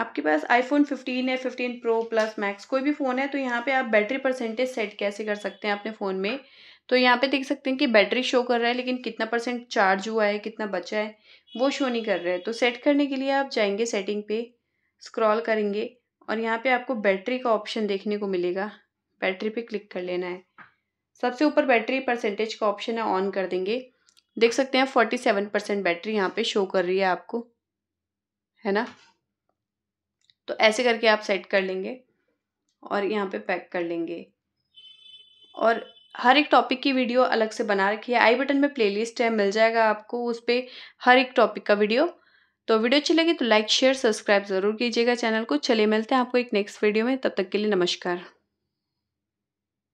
आपके पास आईफोन 15 है 15 pro plus max कोई भी फ़ोन है तो यहाँ पे आप बैटरी परसेंटेज सेट कैसे कर सकते हैं अपने फ़ोन में तो यहाँ पे देख सकते हैं कि बैटरी शो कर रहा है लेकिन कितना परसेंट चार्ज हुआ है कितना बचा है वो शो नहीं कर रहा है तो सेट करने के लिए आप जाएंगे सेटिंग पे स्क्रॉल करेंगे और यहाँ पर आपको बैटरी का ऑप्शन देखने को मिलेगा बैटरी पर क्लिक कर लेना है सबसे ऊपर बैटरी परसेंटेज का ऑप्शन है ऑन कर देंगे देख सकते हैं फोर्टी सेवन परसेंट बैटरी यहाँ पर शो कर रही है आपको है ना तो ऐसे करके आप सेट कर लेंगे और यहाँ पे पैक कर लेंगे और हर एक टॉपिक की वीडियो अलग से बना रखी है आई बटन में प्लेलिस्ट है मिल जाएगा आपको उस पर हर एक टॉपिक का वीडियो तो वीडियो अच्छी लगी तो लाइक शेयर सब्सक्राइब ज़रूर कीजिएगा चैनल को चलिए मिलते हैं आपको एक नेक्स्ट वीडियो में तब तक के लिए नमस्कार